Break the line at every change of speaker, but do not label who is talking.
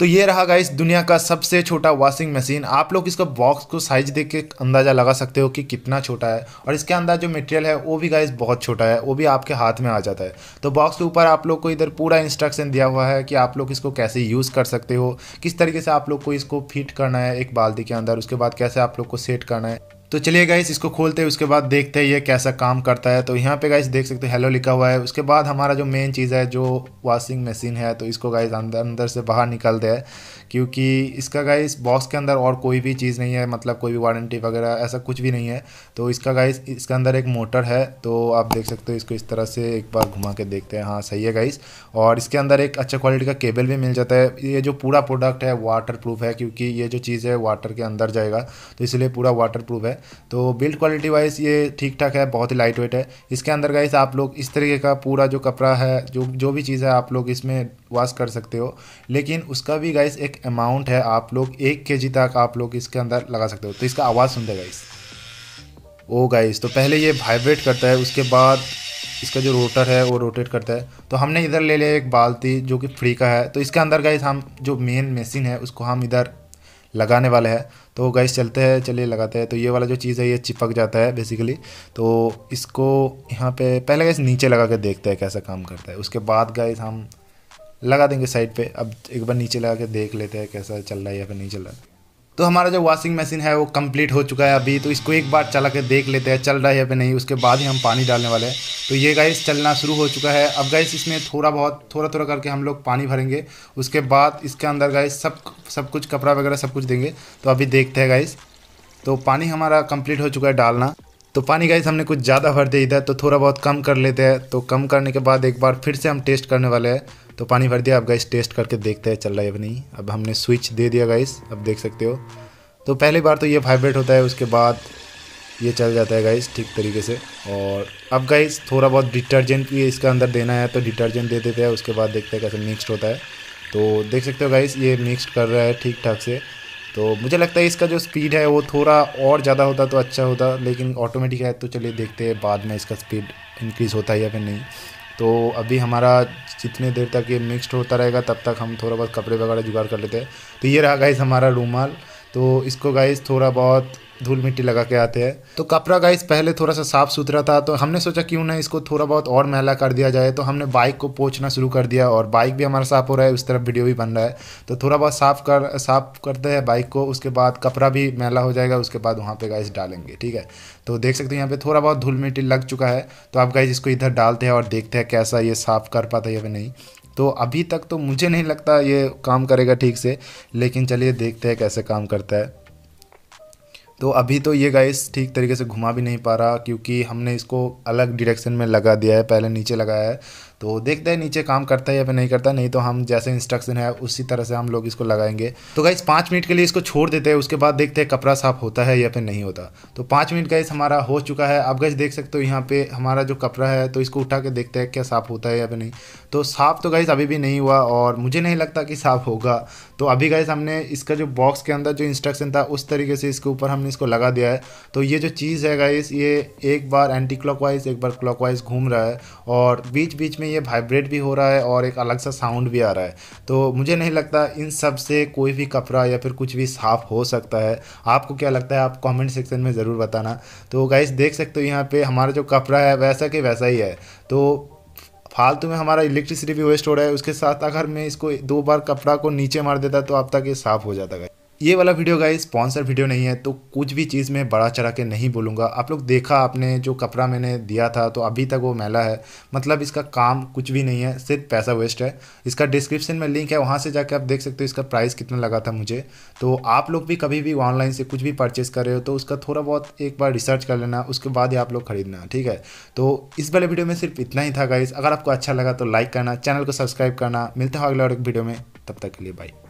तो ये रहा गाइस दुनिया का सबसे छोटा वॉशिंग मशीन आप लोग इसका बॉक्स को साइज देख के अंदाज़ा लगा सकते हो कि कितना छोटा है और इसके अंदर जो मटेरियल है वो भी गाइस बहुत छोटा है वो भी आपके हाथ में आ जाता है तो बॉक्स के ऊपर आप लोग को इधर पूरा इंस्ट्रक्शन दिया हुआ है कि आप लोग इसको कैसे यूज़ कर सकते हो किस तरीके से आप लोग को इसको फिट करना है एक बाल्टी के अंदर उसके बाद कैसे आप लोग को सेट करना है तो चलिए गाइस इसको खोलते हैं उसके बाद देखते हैं ये कैसा काम करता है तो यहाँ पे गाइस देख सकते हैं हेलो लिखा हुआ है उसके बाद हमारा जो मेन चीज़ है जो वॉशिंग मशीन है तो इसको गाइस अंदर अंदर से बाहर निकलते दे क्योंकि इसका गाइस बॉक्स के अंदर और कोई भी चीज़ नहीं है मतलब कोई भी वारंटी वगैरह ऐसा कुछ भी नहीं है तो इसका गाइस इसके अंदर एक मोटर है तो आप देख सकते हो इसको इस तरह से एक बार घुमा के देखते हैं हाँ सही है गाइस और इसके अंदर एक अच्छा क्वालिटी का केबल भी मिल जाता है ये जो पूरा प्रोडक्ट है वाटर है क्योंकि ये जो चीज़ है वाटर के अंदर जाएगा तो इसलिए पूरा वाटर है तो बिल्ड क्वालिटी वाइज ये ठीक ठाक है बहुत ही लाइट वेट है इसके अंदर गाइस आप लोग इस तरीके का पूरा जो कपड़ा है जो जो भी चीज़ है आप लोग इसमें वॉश कर सकते हो लेकिन उसका भी गाइस एक अमाउंट है आप लोग एक के तक आप लोग इसके अंदर लगा सकते हो तो इसका आवाज़ सुनते गाइस ओ गाइस तो पहले ये वाइब्रेट करता है उसके बाद इसका जो रोटर है वो रोटेट करता है तो हमने इधर ले लिया एक बाल्टी जो कि फ्री का है तो इसके अंदर गाइस हम जो मेन मशीन है उसको हम इधर लगाने वाले हैं तो गैस चलते हैं चलिए लगाते हैं तो ये वाला जो चीज़ है ये चिपक जाता है बेसिकली तो इसको यहाँ पे पहले गैस नीचे लगा के देखते हैं कैसा काम करता है उसके बाद गैस हम लगा देंगे साइड पे अब एक बार नीचे लगा के देख लेते हैं कैसा चल रहा है या फिर नहीं चल रहा है तो हमारा जो वॉशिंग मशीन है वो कंप्लीट हो चुका है अभी तो इसको एक बार चला के देख लेते हैं चल रहा है या नहीं उसके बाद ही हम पानी डालने वाले हैं तो ये गाइस चलना शुरू हो चुका है अब गाइस इसमें थोड़ा बहुत थोड़ा थोड़ा करके हम लोग पानी भरेंगे उसके बाद इसके अंदर गाइस सब सब कुछ कपड़ा वगैरह सब कुछ देंगे तो अभी देखते हैं गाइस तो पानी हमारा कंप्लीट हो चुका है डालना तो पानी गाइस हमने कुछ ज़्यादा भर दिया इधर तो थोड़ा बहुत कम कर लेते हैं तो कम करने के बाद एक बार फिर से हम टेस्ट करने वाले हैं तो पानी भर दिया अब गाइस टेस्ट करके देखते हैं चल रहा है अब नहीं अब हमने स्विच दे दिया गाइस अब देख सकते हो तो पहली बार तो ये वाइब्रेट होता है उसके बाद ये चल जाता है गाइस ठीक तरीके से और अब गाइस थोड़ा बहुत डिटर्जेंट भी इसका अंदर देना है तो डिटर्जेंट दे देते हैं उसके बाद देखते हैं कैसे मिक्सड होता है तो देख सकते हो गाइस ये मिक्सड कर रहा है ठीक ठाक से तो मुझे लगता है इसका जो स्पीड है वो थोड़ा और ज़्यादा होता तो अच्छा होता लेकिन ऑटोमेटिक है तो चलिए देखते हैं बाद में इसका स्पीड इंक्रीज़ होता है या फिर नहीं तो अभी हमारा जितने देर तक ये मिक्सड होता रहेगा तब तक हम थोड़ा बहुत कपड़े वगैरह जुगाड़ कर लेते हैं तो ये रहा गाइस हमारा रूमाल तो इसको गाइस थोड़ा बहुत धूल मिट्टी लगा के आते हैं तो कपड़ा गाइस पहले थोड़ा सा साफ़ सुथरा था तो हमने सोचा क्यों ना इसको थोड़ा बहुत और मैला कर दिया जाए तो हमने बाइक को पोछना शुरू कर दिया और बाइक भी हमारा साफ़ हो रहा है उस तरफ वीडियो भी बन रहा है तो थोड़ा बहुत साफ़ कर साफ़ करते हैं बाइक को उसके बाद कपड़ा भी मैला हो जाएगा उसके बाद वहाँ पर गाइस डालेंगे ठीक है तो देख सकते हैं यहाँ पर थोड़ा बहुत धूल मिट्टी लग चुका है तो आप गाइज इसको इधर डालते हैं और देखते हैं कैसा ये साफ़ कर पाता है या नहीं तो अभी तक तो मुझे नहीं लगता ये काम करेगा ठीक से लेकिन चलिए देखते हैं कैसे काम करता है तो अभी तो ये गाइस ठीक तरीके से घुमा भी नहीं पा रहा क्योंकि हमने इसको अलग डिरेक्शन में लगा दिया है पहले नीचे लगाया है तो देखते हैं नीचे काम करता है या फिर नहीं करता नहीं तो हम जैसे इंस्ट्रक्शन है उसी तरह से हम लोग इसको लगाएंगे तो गाइस पाँच मिनट के लिए इसको छोड़ देते हैं उसके बाद देखते हैं कपड़ा साफ होता है या फिर नहीं होता तो पाँच मिनट गाइस हमारा हो चुका है अब गाइस देख सकते हो यहाँ पे हमारा जो कपड़ा है तो इसको उठा के देखते हैं क्या साफ होता है या फिर नहीं तो साफ तो गाइस अभी भी नहीं हुआ और मुझे नहीं लगता कि साफ होगा तो अभी गाइस हमने इसका जो बॉक्स के अंदर जो इंस्ट्रक्शन था उस तरीके से इसके ऊपर हमने इसको लगा दिया है तो ये जो चीज़ है गाइस ये एक बार एंटी क्लॉकवाइज एक बार क्लॉकवाइज घूम रहा है और बीच बीच में में ये वाइब्रेट भी हो रहा है और एक अलग सा साउंड भी आ रहा है तो मुझे नहीं लगता इन सब से कोई भी कपड़ा या फिर कुछ भी साफ़ हो सकता है आपको क्या लगता है आप कमेंट सेक्शन में ज़रूर बताना तो गाइस देख सकते हो यहाँ पे हमारा जो कपड़ा है वैसा कि वैसा ही है तो फालतू में हमारा इलेक्ट्रिसिटी भी वेस्ट हो रहा है उसके साथ अगर मैं इसको दो बार कपड़ा को नीचे मार देता तो अब तक ये साफ़ हो जाता गाइस ये वाला वीडियो गाइस स्पॉन्सर वीडियो नहीं है तो कुछ भी चीज़ मैं बड़ा चढ़ा के नहीं बोलूँगा आप लोग देखा आपने जो कपड़ा मैंने दिया था तो अभी तक वो मैला है मतलब इसका काम कुछ भी नहीं है सिर्फ पैसा वेस्ट है इसका डिस्क्रिप्शन में लिंक है वहाँ से जाके आप देख सकते हो इसका प्राइस कितना लगा था मुझे तो आप लोग भी कभी भी ऑनलाइन से कुछ भी परचेज़ कर रहे हो तो उसका थोड़ा बहुत एक बार रिसर्च कर लेना उसके बाद ही आप लोग खरीदना ठीक है तो इस वाले वीडियो में सिर्फ इतना ही था गाइस अगर आपको अच्छा लगा तो लाइक करना चैनल को सब्सक्राइब करना मिलता हो अगला और वीडियो में तब तक के लिए बाई